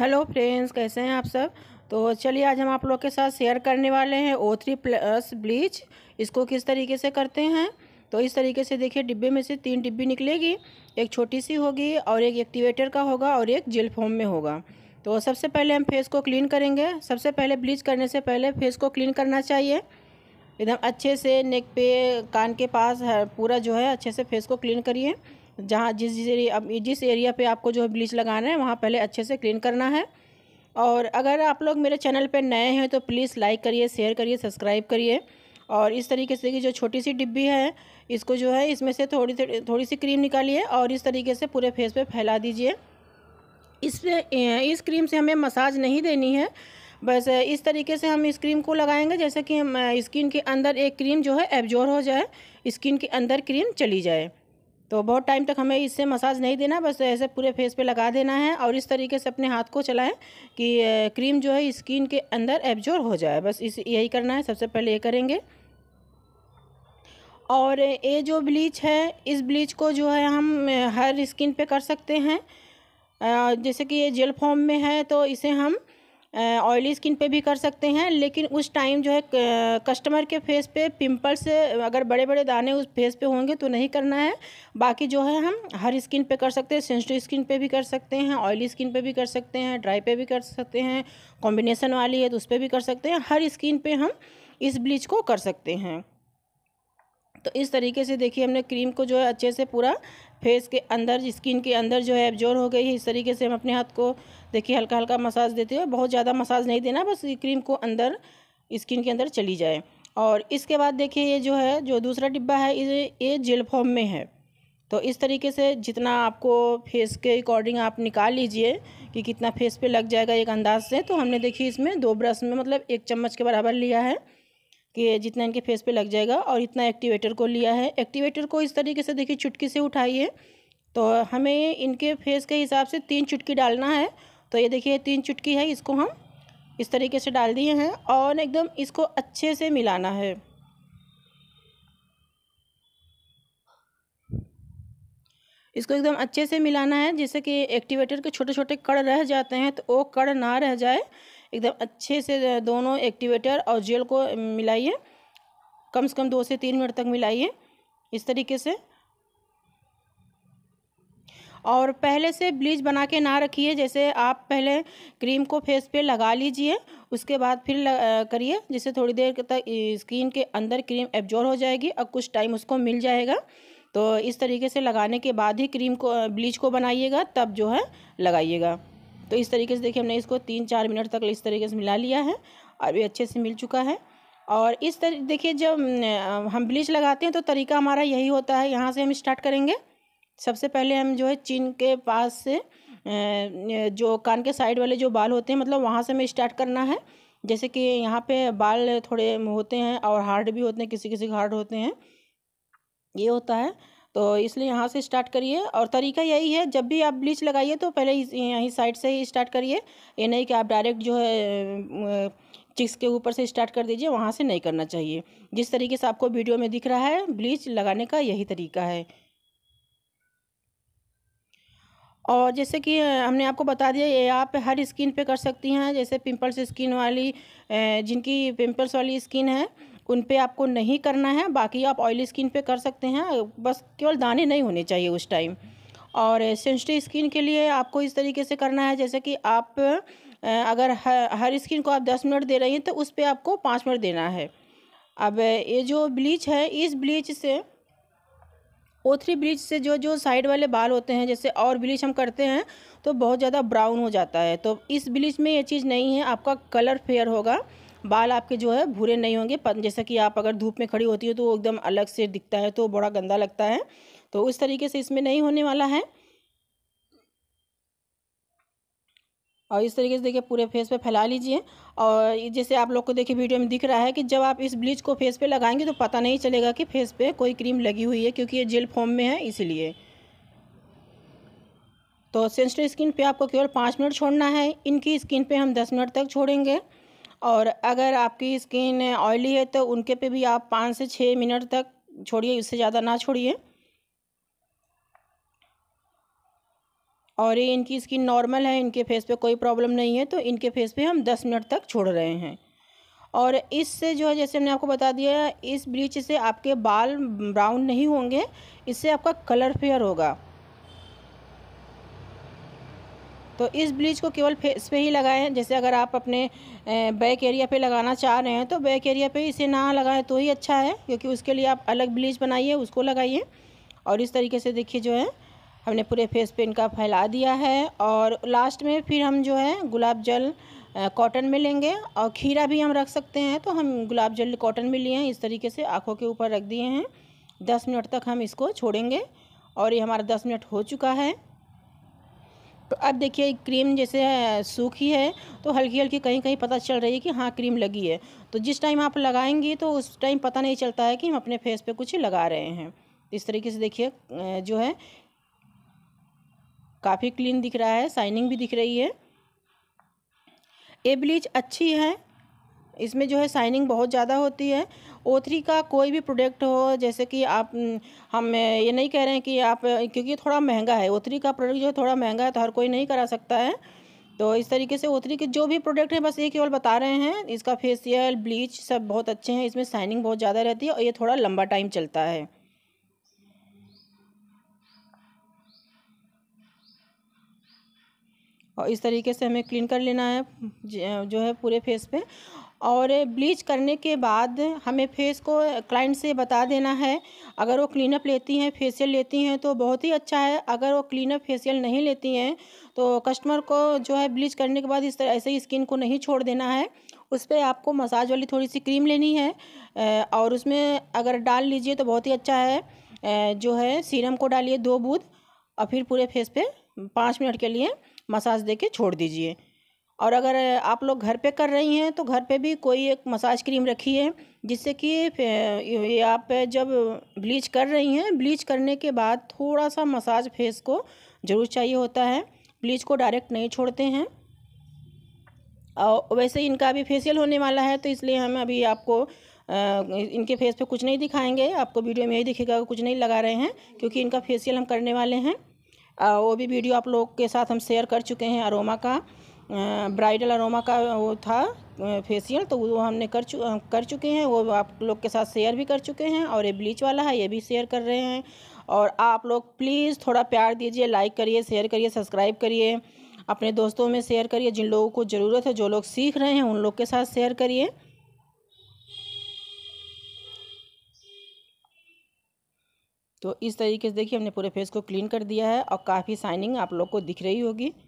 hello friends कैसे हैं आप सब तो चलिए आज हम आप लोग के साथ शेयर करने वाले हैं ओ थ्री प्लस ब्लीच इसको किस तरीके से करते हैं तो इस तरीके से देखिए डिब्बे में से तीन डिब्बी निकलेगी एक छोटी सी होगी और एक एक्टिवेटर का होगा और एक जेल फॉर्म में होगा तो सबसे पहले हम फेस को क्लीन करेंगे सबसे पहले ब्लीच करने से पहले फेस को क्लीन करना चाहिए एकदम अच्छे से नेक पे कान के पास पूरा जो है अच्छे से फेस को क्लीन करिए जहाँ जिस जिस एरिया अब जिस एरिया पे आपको जो है ब्लीच लगाना है वहाँ पहले अच्छे से क्लीन करना है और अगर आप लोग मेरे चैनल पे नए हैं तो प्लीज़ लाइक करिए शेयर करिए सब्सक्राइब करिए और इस तरीके से कि जो छोटी सी डिब्बी है इसको जो है इसमें से थोड़ी थोड़ी सी क्रीम निकालिए और इस तरीके से पूरे फेस पर फैला दीजिए इस इस क्रीम से हमें मसाज नहीं देनी है बस इस तरीके से हम इस क्रीम को लगाएंगे जैसे कि हम स्किन के अंदर एक क्रीम जो है एब्जोर हो जाए स्किन के अंदर क्रीम चली जाए तो बहुत टाइम तक हमें इससे मसाज नहीं देना बस ऐसे पूरे फेस पे लगा देना है और इस तरीके से अपने हाथ को चलाएं कि क्रीम जो है स्किन के अंदर एब्जॉर्ब हो जाए बस इस यही करना है सबसे पहले ये करेंगे और ये जो ब्लीच है इस ब्लीच को जो है हम हर स्किन पे कर सकते हैं जैसे कि ये जेल फॉर्म में है तो इसे हम ऑयली स्किन पे भी कर सकते हैं लेकिन उस टाइम जो है कस्टमर के फेस पे पिंपल्स अगर बड़े बड़े दाने उस फेस पे होंगे तो नहीं करना है बाकी जो है हम हर स्किन पे कर सकते हैं सेंसिटिव स्किन पे भी कर सकते हैं ऑयली स्किन पे भी कर सकते हैं ड्राई पे भी कर सकते हैं कॉम्बिनेसन वाली है तो उस पर भी कर सकते हैं हर स्किन पर हम इस ब्लीच को कर सकते हैं तो इस तरीके से देखिए हमने क्रीम को जो है अच्छे से पूरा फेस के अंदर स्किन के अंदर जो है एब्जोर हो गई है इस तरीके से हम अपने हाथ को देखिए हल्का हल्का मसाज देते हैं बहुत ज़्यादा मसाज नहीं देना बस क्रीम को अंदर स्किन के अंदर चली जाए और इसके बाद देखिए ये जो है जो दूसरा डिब्बा है ये ये जेल फॉर्म में है तो इस तरीके से जितना आपको फेस के अकॉर्डिंग आप निकाल लीजिए कि कितना फेस पे लग जाएगा एक अंदाज से तो हमने देखिए इसमें दो ब्रश में मतलब एक चम्मच के बराबर लिया है कि जितना इनके फेस पे लग जाएगा और इतना एक्टिवेटर को लिया है एक्टिवेटर को इस तरीके से देखिए चुटकी से उठाइए तो हमें इनके फेस के हिसाब से तीन चुटकी डालना है तो ये देखिए तीन चुटकी है इसको हम इस तरीके से डाल दिए हैं और एकदम इसको अच्छे से मिलाना है इसको एकदम अच्छे से मिलाना है जैसे कि एक्टिवेटर के छोटे छोटे कड़ रह जाते हैं तो वो कड़ ना रह जाए एकदम अच्छे से दोनों एक्टिवेटर और जेल को मिलाइए कम से कम दो से तीन मिनट तक मिलाइए इस तरीके से और पहले से ब्लीच बना के ना रखिए जैसे आप पहले क्रीम को फेस पे लगा लीजिए उसके बाद फिर करिए जिससे थोड़ी देर तक स्किन के अंदर क्रीम एब्जॉर्व हो जाएगी और कुछ टाइम उसको मिल जाएगा तो इस तरीके से लगाने के बाद ही क्रीम को ब्लीच को बनाइएगा तब जो है लगाइएगा तो इस तरीके से देखिए हमने इसको तीन चार मिनट तक इस तरीके से मिला लिया है और ये अच्छे से मिल चुका है और इस तरह देखिए जब हम ब्लीच लगाते हैं तो तरीका हमारा यही होता है यहाँ से हम स्टार्ट करेंगे सबसे पहले हम जो है चीन के पास से जो कान के साइड वाले जो बाल होते हैं मतलब वहाँ से हमें स्टार्ट करना है जैसे कि यहाँ पे बाल थोड़े होते हैं और हार्ड भी होते हैं किसी किसी के हार्ड होते हैं ये होता है तो इसलिए यहाँ से स्टार्ट करिए और तरीका यही है जब भी आप ब्लीच लगाइए तो पहले यहीं साइड से ही स्टार्ट करिए ये नहीं कि आप डायरेक्ट जो है चिक्स के ऊपर से स्टार्ट कर दीजिए वहाँ से नहीं करना चाहिए जिस तरीके से आपको वीडियो में दिख रहा है ब्लीच लगाने का यही तरीका है और जैसे कि हमने आपको बता दिया ये आप हर स्किन पे कर सकती हैं जैसे पिंपल्स स्किन वाली जिनकी पिंपल्स वाली स्किन है उन पे आपको नहीं करना है बाकी आप ऑयली स्किन पे कर सकते हैं बस केवल दाने नहीं होने चाहिए उस टाइम और सेंसिटिव स्किन के लिए आपको इस तरीके से करना है जैसे कि आप अगर हर स्किन को आप दस मिनट दे रही हैं तो उस पर आपको पाँच मिनट देना है अब ये जो ब्लीच है इस ब्लीच से ओ थ्री ब्लीच से जो जो साइड वाले बाल होते हैं जैसे और ब्लीच हम करते हैं तो बहुत ज़्यादा ब्राउन हो जाता है तो इस ब्लीच में ये चीज़ नहीं है आपका कलर फेयर होगा बाल आपके जो है भूरे नहीं होंगे जैसा कि आप अगर धूप में खड़ी होती हो तो वो एकदम अलग से दिखता है तो बड़ा गंदा लगता है तो उस तरीके से इसमें नहीं होने वाला है और इस तरीके से देखिए पूरे फेस पे फैला लीजिए और जैसे आप लोग को देखिए वीडियो में दिख रहा है कि जब आप इस ब्लीच को फेस पे लगाएंगे तो पता नहीं चलेगा कि फेस पे कोई क्रीम लगी हुई है क्योंकि ये जेल फॉर्म में है इसीलिए तो सेंसिटिव स्किन पे आपको केवल पाँच मिनट छोड़ना है इनकी स्किन पे हम दस मिनट तक छोड़ेंगे और अगर आपकी स्किन ऑयली है तो उनके पे भी आप पाँच से छः मिनट तक छोड़िए उससे ज़्यादा ना छोड़िए और ये इनकी स्किन नॉर्मल है इनके फेस पे कोई प्रॉब्लम नहीं है तो इनके फेस पे हम दस मिनट तक छोड़ रहे हैं और इससे जो है जैसे हमने आपको बता दिया इस ब्लीच से आपके बाल ब्राउन नहीं होंगे इससे आपका कलर फेयर होगा तो इस ब्लीच को केवल फेस पे ही लगाएं जैसे अगर आप अपने बैक एरिया पे लगाना चाह रहे हैं तो बैक एरिया पे इसे ना लगाएं तो ही अच्छा है क्योंकि उसके लिए आप अलग ब्लीच बनाइए उसको लगाइए और इस तरीके से देखिए जो है हमने पूरे फेस पे इनका फैला दिया है और लास्ट में फिर हम जो है गुलाब जल कॉटन में लेंगे और खीरा भी हम रख सकते हैं तो हम गुलाब जल कॉटन में लिए हैं इस तरीके से आँखों के ऊपर रख दिए हैं दस मिनट तक हम इसको छोड़ेंगे और ये हमारा दस मिनट हो चुका है तो अब देखिए क्रीम जैसे सूखी है तो हल्की हल्की कहीं कहीं पता चल रही है कि हाँ क्रीम लगी है तो जिस टाइम आप लगाएंगी तो उस टाइम पता नहीं चलता है कि हम अपने फेस पे कुछ लगा रहे हैं इस तरीके से देखिए जो है काफ़ी क्लीन दिख रहा है शाइनिंग भी दिख रही है ये ब्लीच अच्छी है इसमें जो है शाइनिंग बहुत ज़्यादा होती है ओ थ्री का कोई भी प्रोडक्ट हो जैसे कि आप हम ये नहीं कह रहे हैं कि आप क्योंकि थोड़ा महंगा है ओ थ्री का प्रोडक्ट जो है थोड़ा महंगा है तो हर कोई नहीं करा सकता है तो इस तरीके से ओ थ्री के जो भी प्रोडक्ट हैं बस ये केवल बता रहे हैं इसका फेसियल ब्लीच सब बहुत अच्छे हैं इसमें शाइनिंग बहुत ज़्यादा रहती है और ये थोड़ा लंबा टाइम चलता है और इस तरीके से हमें क्लीन कर लेना है जो है पूरे फेस पे और ब्लीच करने के बाद हमें फेस को क्लाइंट से बता देना है अगर वो क्लीनअप लेती हैं फेशियल लेती हैं तो बहुत ही अच्छा है अगर वो क्लीनअप फेशियल नहीं लेती हैं तो कस्टमर को जो है ब्लीच करने के बाद इस तरह ऐसे ही स्किन को नहीं छोड़ देना है उस पर आपको मसाज वाली थोड़ी सी क्रीम लेनी है और उसमें अगर डाल लीजिए तो बहुत ही अच्छा है जो है सीरम को डालिए दो बूंद और फिर पूरे फेस पे पाँच मिनट के लिए मसाज दे के छोड़ दीजिए और अगर आप लोग घर पे कर रही हैं तो घर पे भी कोई एक मसाज क्रीम रखिए जिससे कि ये आप जब ब्लीच कर रही हैं ब्लीच करने के बाद थोड़ा सा मसाज फेस को ज़रूर चाहिए होता है ब्लीच को डायरेक्ट नहीं छोड़ते हैं और वैसे इनका अभी फेसियल होने वाला है तो इसलिए हम अभी आपको इनके फेस पे कुछ नहीं दिखाएंगे आपको वीडियो में यही दिखेगा कुछ नहीं लगा रहे हैं क्योंकि इनका फेसियल हम करने वाले हैं वो भी वीडियो आप लोग के साथ हम शेयर कर चुके हैं अरोमा का ब्राइडल अरोमा का वो था फेसियल तो वो हमने कर चु कर चुके हैं वो आप लोग के साथ शेयर भी कर चुके हैं और ये ब्लीच वाला है ये भी शेयर कर रहे हैं और आप लोग प्लीज़ थोड़ा प्यार दीजिए लाइक करिए शेयर करिए सब्सक्राइब करिए अपने दोस्तों में शेयर करिए जिन लोगों को ज़रूरत है जो लोग सीख रहे हैं उन लोग के साथ शेयर करिए तो इस तरीके से देखिए हमने पूरे फेस को क्लीन कर दिया है और काफ़ी शाइनिंग आप लोग को दिख रही होगी